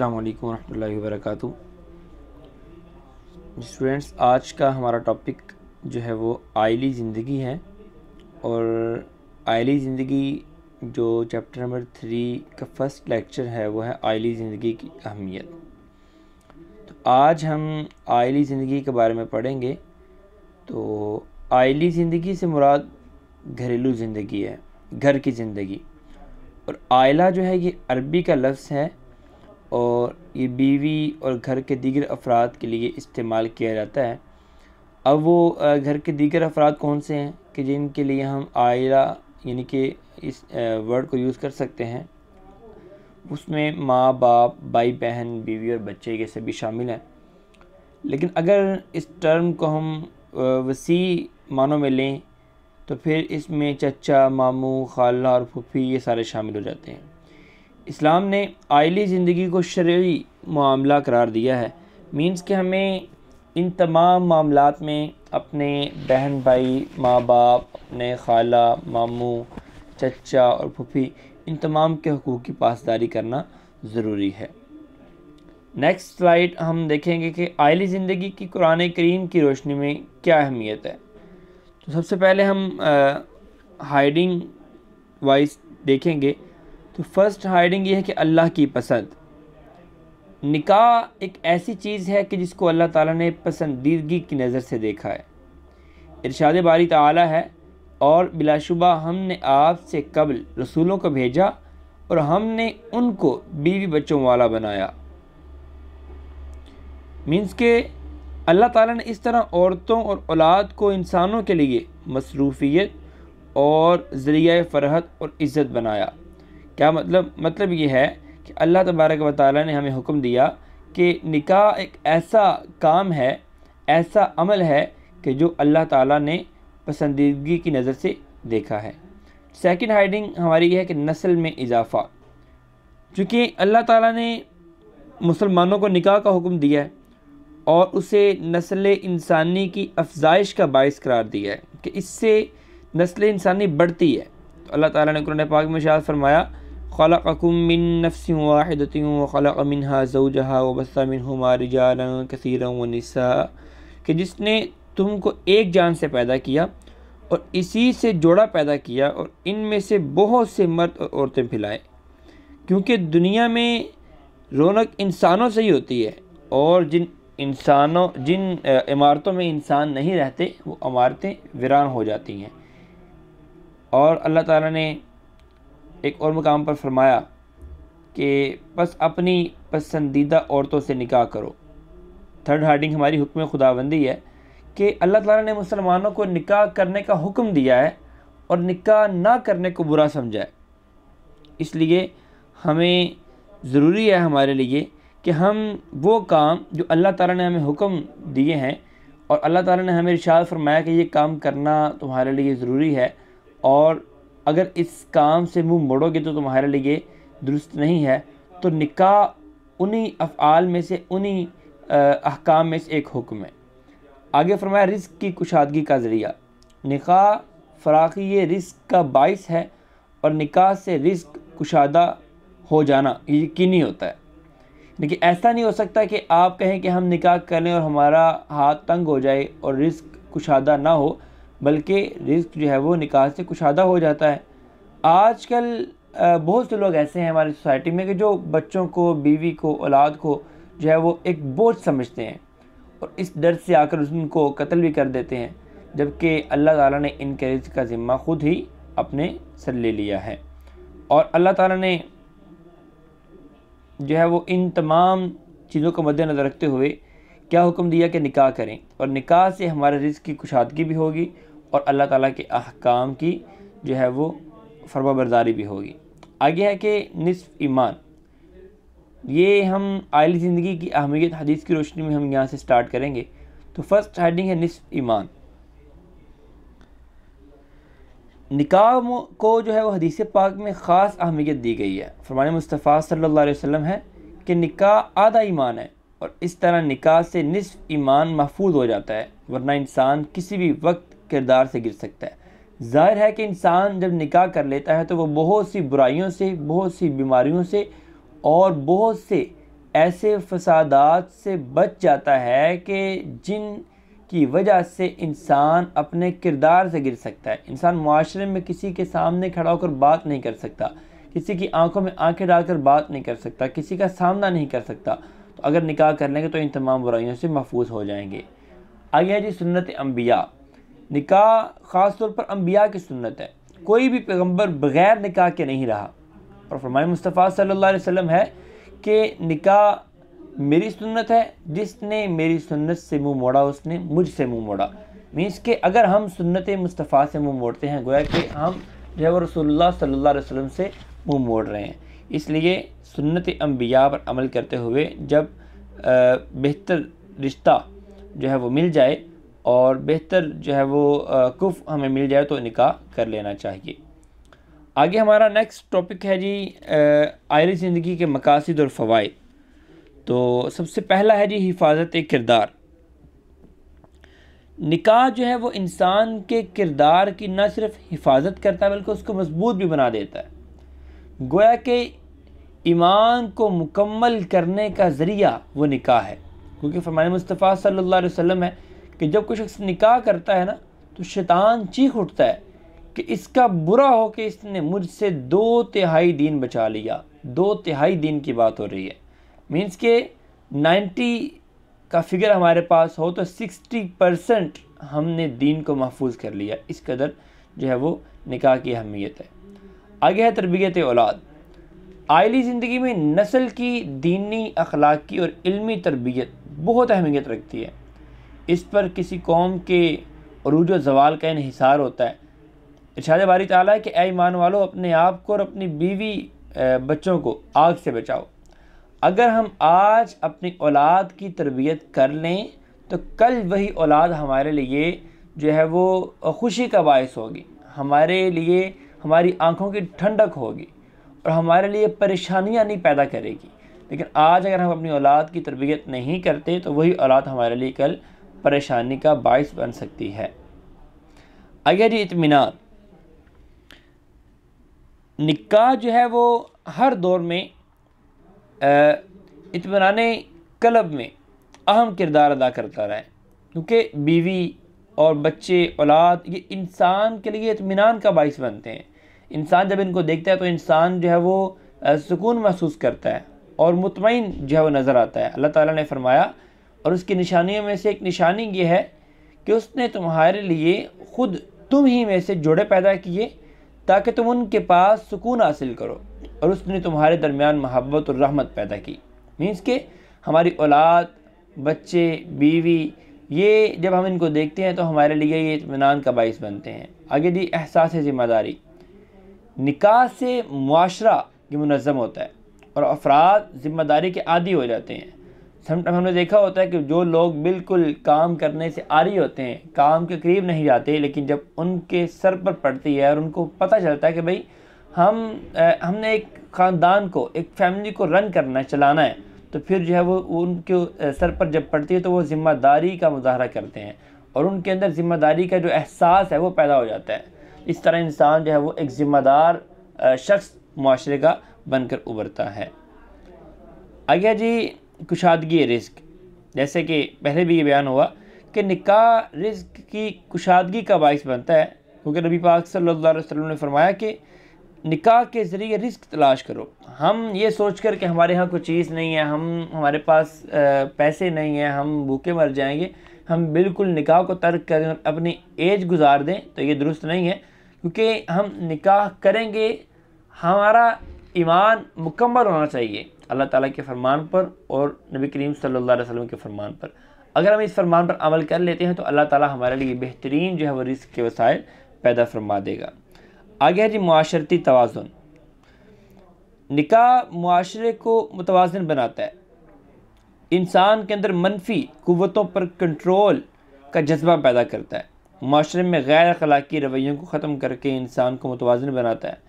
अस्सलाम वालेकुम वरहमतुल्लाहि स्टूडेंट्स आज का हमारा टॉपिक जो है वो आयली ज़िंदगी है और आयली ज़िंदगी जो चैप्टर नंबर थ्री का फर्स्ट लेक्चर है वो है आयली ज़िंदगी की अहमियत तो आज हम आयली ज़िंदगी के बारे में पढ़ेंगे तो आयली ज़िंदगी से मुराद घरेलू ज़िंदगी है घर की ज़िंदगी और आयला जो है ये अरबी का लफ्ज़ है और ये बीवी और घर के दीगर अफराद के लिए इस्तेमाल किया जाता है अब वो घर के दीगर अफराद कौन से हैं कि जिनके लिए हम आयला यानी कि इस वर्ड को यूज़ कर सकते हैं उसमें माँ बाप भाई बहन बीवी और बच्चे के सभी शामिल हैं लेकिन अगर इस टर्म को हम वसी मानों में लें तो फिर इसमें चचा मामू खाला और फूफी ये सारे शामिल हो जाते हैं इस्लाम ने आयली ज़िंदगी को शर्य मामला करार दिया है मीन्स कि हमें इन तमाम मामलों में अपने बहन भाई माँ बाप अपने खाला मामू चचा और फूफी इन तमाम के हकूक़ की पासदारी करना ज़रूरी है नेक्स्ट स्लाइड हम देखेंगे कि आयली ज़िंदगी की कुरान करीम की रोशनी में क्या अहमियत है तो सबसे पहले हम आ, हाइडिंग वाइज देखेंगे तो फ़र्स्ट हाइडिंग ये है कि अल्लाह की पसंद निकाह एक ऐसी चीज़ है कि जिसको अल्लाह ताला ने पसंदीदगी की नज़र से देखा है इरशाद बारी ताला है और बिलाशुबा हमने आपसे कबल रसूलों को भेजा और हमने उनको बीवी बच्चों वाला बनाया मीन्स के अल्लाह ताला ने इस तरह औरतों और औलाद को इंसानों के लिए मसरूफियत और ज़रिया फ़रहत और इज़्ज़त बनाया क्या मतलब मतलब ये है कि अल्लाह तबारक व ताली ने हमें हुक्म दिया कि निका एक ऐसा काम है ऐसा अमल है कि जो अल्लाह ताला ने पसंदीदगी की नज़र से देखा है सेकंड हाइडिंग हमारी यह है कि नस्ल में इजाफ़ा चूँकि अल्लाह ताला ने मुसलमानों को निका का हुक्म दिया है और उसे नस्ल इंसानी की अफजाइश का बायस करार दिया है कि इससे नस्ल इंसानी बढ़ती है तो अल्लाह ताला ने कुरान पाक में शायद फरमाया खलकम मिन नफ्स वाहिदत वलक मिन हा जऊ जहा वबस्ता मिन हमारी जारा कसर वनसा कि जिसने तुमको एक जान से पैदा किया और इसी से जोड़ा पैदा किया और इनमें से बहुत से मर्द और औरतें फैलाए क्योंकि दुनिया में रौनक इंसानों से ही होती है और जिन इंसानों जिन इमारतों में इंसान नहीं रहते वो इमारतें वीरान हो जाती हैं और अल्लाह ताला ने एक और मुकाम पर फरमाया कि बस अपनी पसंदीदा औरतों से निकाह करो थर्ड हार्डिंग हमारी हुक्म खुदाबंदी है कि अल्लाह ताला ने मुसलमानों को निकाह करने का हुक्म दिया है और निकाह ना करने को बुरा समझा है इसलिए हमें ज़रूरी है हमारे लिए कि हम वो काम जो अल्लाह ताला ने हमें हुक्म दिए हैं और अल्लाह ताला ने हमें इशाद फरमाया कि ये काम करना तुम्हारे लिए ज़रूरी है और अगर इस काम से मुंह मोड़ोगे तो तुम्हारे लिए दुरुस्त नहीं है तो निका उन्हीं अफ़ाल में से उन्हीं अहकाम में से एक हुक्म है आगे फरमाया रिस्क की कुशादगी का ज़रिया निका फराखी रिस्क का बाइस है और निका से रिस्क कुशादा हो जाना ये यकीनी होता है लेकिन ऐसा नहीं हो सकता कि आप कहें कि हम निकाह करें और हमारा हाथ तंग हो जाए और रिस्क कुशादा ना हो बल्कि रिस्क जो है वो निकास से कुशादा हो जाता है आजकल बहुत से लोग ऐसे हैं हमारी सोसाइटी में कि जो बच्चों को बीवी को औलाद को जो है वो एक बोझ समझते हैं और इस डर से आकर उनको कत्ल भी कर देते हैं जबकि अल्लाह ताला ने इनके रिस्क का ज़िम्मा ख़ुद ही अपने सर ले लिया है और अल्लाह ताला ने जो है वो इन तमाम चीज़ों को मद्देनज़र रखते हुए क्या हुक्म दिया कि निकाह करें और निकाह से हमारे रिस्क की कुशादगी भी होगी और अल्लाह ताला के अहकाम की जो है वो फरमाबरदारी भी होगी आगे है कि नसफ़ ईमान ये हम आयली ज़िंदगी की अहमियत हदीस की रोशनी में हम यहाँ से स्टार्ट करेंगे तो फर्स्ट हेडिंग है नसफ़ ईमान निकाह को जो है वो हदीस पाक में ख़ास अहमियत दी गई है फरमान मुस्तफ़ा सल्लल्लाहु अलैहि वसल्लम है कि निकाह आधा ईमान है और इस तरह निकाह से नसफ़ ईमान महफूज हो जाता है वरना इंसान किसी भी वक्त किरदार से गिर सकता है जाहिर है कि इंसान जब निकाह कर लेता है तो वो बहुत सी बुराइयों से बहुत सी बीमारियों से और बहुत से ऐसे फसादात से बच जाता है कि जिन की वजह से इंसान अपने किरदार से गिर सकता है इंसान माशरे में किसी के सामने खड़ा होकर बात नहीं कर सकता किसी की आंखों में आंखें डालकर बात नहीं कर सकता किसी का सामना नहीं कर सकता तो अगर निकाह कर लेंगे तो इन तमाम बुराइयों से महफूज हो जाएंगे आगे है जी सुन्नत अम्बिया निकाह ख़ास तौर पर अम्बिया की सुन्नत है कोई भी पैगम्बर बग़ैर निकाह के नहीं रहा और फरमाए मुस्तफ़ा सल्ला वसम है कि निकाह मेरी सुन्नत है जिसने मेरी सुन्नत से मुँह मोड़ा उसने मुझसे मुँह मोड़ा मीन्स के अगर हम सुन्नत मुस्तफ़ा से मुँह मोड़ते हैं गोया कि हम जो है रसोल्ला सल्ला वसम से मुँह मोड़ रहे हैं इसलिए सुन्नत अम्बिया पर अमल करते हुए जब बेहतर रिश्ता जो है वो मिल जाए और बेहतर जो है वो कुफ़ हमें मिल जाए तो निकाह कर लेना चाहिए आगे हमारा नेक्स्ट टॉपिक है जी आयरी ज़िंदगी के मकासद और फ़वाद तो सबसे पहला है जी हिफाजत किरदार निकाह जो है वो इंसान के किरदार की ना सिर्फ हिफाजत करता है बल्कि उसको मजबूत भी बना देता है गोया के ईमान को मुकम्मल करने का ज़रिया वो निकाह है क्योंकि फरमान मुस्तफ़ा सल्लल्लाहु अलैहि वसल्लम है कि जब कोई शख्स निकाह करता है ना तो शैतान चीख उठता है कि इसका बुरा हो कि इसने मुझसे दो तिहाई दिन बचा लिया दो तिहाई दिन की बात हो रही है मीन्स के 90 का फिगर हमारे पास हो तो 60 परसेंट हमने दीन को महफूज कर लिया इस कदर जो है वो निकाह की अहमियत है आगे है तरबियत औलाद आयली ज़िंदगी में नस्ल की दीनी अखलाकी और इल्मी तरबियत बहुत अहमियत रखती है इस पर किसी कौम के अरूज जवाल का इहिसार होता है इशाद बारी ताली है कि ए ईमान वालों अपने आप को और अपनी बीवी बच्चों को आग से बचाओ अगर हम आज अपनी औलाद की तरबियत कर लें तो कल वही औलाद हमारे लिए जो है वो खुशी का बायस होगी हमारे लिए हमारी आँखों की ठंडक होगी और हमारे लिए परेशानियाँ नहीं पैदा करेगी लेकिन आज अगर हम अपनी औलाद की तरबियत नहीं करते तो वही औलाद हमारे लिए कल परेशानी का बायस बन सकती है अगर इतमान निकाह जो है वो हर दौर में इतमान क्लब में अहम किरदार अदा करता रहा है क्योंकि बीवी और बच्चे औलाद ये इंसान के लिए इतमान का बायस बनते हैं इंसान जब इनको देखता है तो इंसान जो है वो सुकून महसूस करता है और मुतमिन जो है वो नज़र आता है अल्लाह ताला ने फरमाया और उसकी निशानियों में से एक निशानी ये है कि उसने तुम्हारे लिए खुद तुम ही में से जोड़े पैदा किए ताकि तुम उनके पास सुकून हासिल करो और उसने तुम्हारे दरमियान मोहब्बत और रहमत पैदा की मीन्स के हमारी औलाद बच्चे बीवी ये जब हम इनको देखते हैं तो हमारे लिए ये इतमान का बायस बनते हैं आगे दी एहसास ज़िम्मेदारी निकाह से मुआरा ये मनज़म होता है और अफराद ज़िम्मेदारी के आदि हो जाते हैं समटाइम हमने देखा होता है कि जो लोग बिल्कुल काम करने से आरी होते हैं काम के करीब नहीं जाते लेकिन जब उनके सर पर पड़ती है और उनको पता चलता है कि भाई हम आ, हमने एक ख़ानदान को एक फैमिली को रन करना है चलाना है तो फिर जो है वो उनके सर पर जब पड़ती है तो वो ज़िम्मेदारी का मुजाहरा करते हैं और उनके अंदर ज़िम्मेदारी का जो एहसास है वो पैदा हो जाता है इस तरह इंसान जो है वो एक ज़िम्मेदार शख्स माशरे का बनकर उभरता है आगे जी कुशादगी रिस्क जैसे कि पहले भी ये बयान हुआ कि निकाह रिस्क की कुशादगी का बायस बनता है क्योंकि नबी पाक सल्लल्लाहु अलैहि वसल्लम ने फरमाया कि निकाह के ज़रिए रिस्क तलाश करो हम ये सोच कर कि हमारे यहाँ कोई चीज़ नहीं है हम हमारे पास पैसे नहीं हैं हम भूखे मर जाएंगे हम बिल्कुल निकाह को तर्क करें अपनी एज गुजार दें तो ये दुरुस्त नहीं है क्योंकि हम निकाह करेंगे हमारा ईमान मुकम्मल होना चाहिए अल्लाह ताला के फरमान पर और नबी करीम सल्लल्लाहु अलैहि वसल्लम के फरमान पर अगर हम इस फरमान पर अमल कर लेते हैं तो अल्लाह ताला हमारे लिए बेहतरीन जो है वो रिस्क के वसायल पैदा फरमा देगा आगे है जी माशरती तोज़ुन निकाह माशरे को मुतवाजन बनाता है इंसान के अंदर मनफी क़वतों पर कंट्रोल का जज्बा पैदा करता है माशरे में गैर अखलाकी रवैयों को ख़त्म करके इंसान को मुतवाजन बनाता है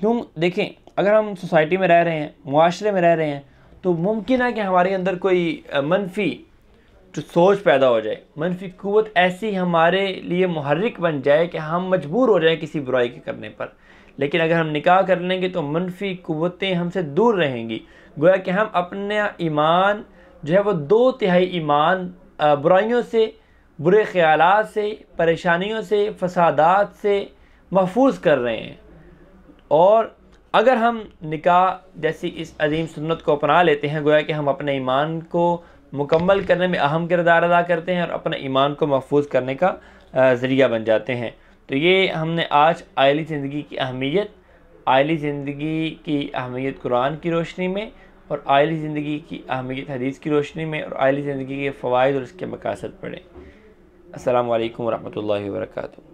क्यों देखें अगर हम सोसाइटी में रह रहे हैं माशरे में रह रहे हैं तो मुमकिन है कि हमारे अंदर कोई मनफी जो सोच पैदा हो जाए मनफी क़वत ऐसी हमारे लिए महरक बन जाए कि हम मजबूर हो जाए किसी बुराई के करने पर लेकिन अगर हम निकाह कर लेंगे तो मनफी क़वतें हमसे दूर रहेंगी गोया कि हम अपना ईमान जो है वो दो तिहाई ईमान बुराइयों से बुरे ख्याल से परेशानियों से फसादात से महफूज कर रहे हैं और अगर हम निकाह जैसी इस अजीम सुन्नत को अपना लेते हैं गोया कि हम अपने ईमान को मुकम्मल करने में अहम किरदार अदा करते हैं और अपने ईमान को महफूज करने का ज़रिया बन जाते हैं तो ये हमने आज आयली ज़िंदगी की अहमियत आयली ज़िंदगी की अहमियत कुरान की रोशनी में और आयली ज़िंदगी की अहमियत हदीस की रोशनी में और आयली ज़िंदगी के फ़वाद और इसके मकासद पढ़ें असल वरहमल वर्का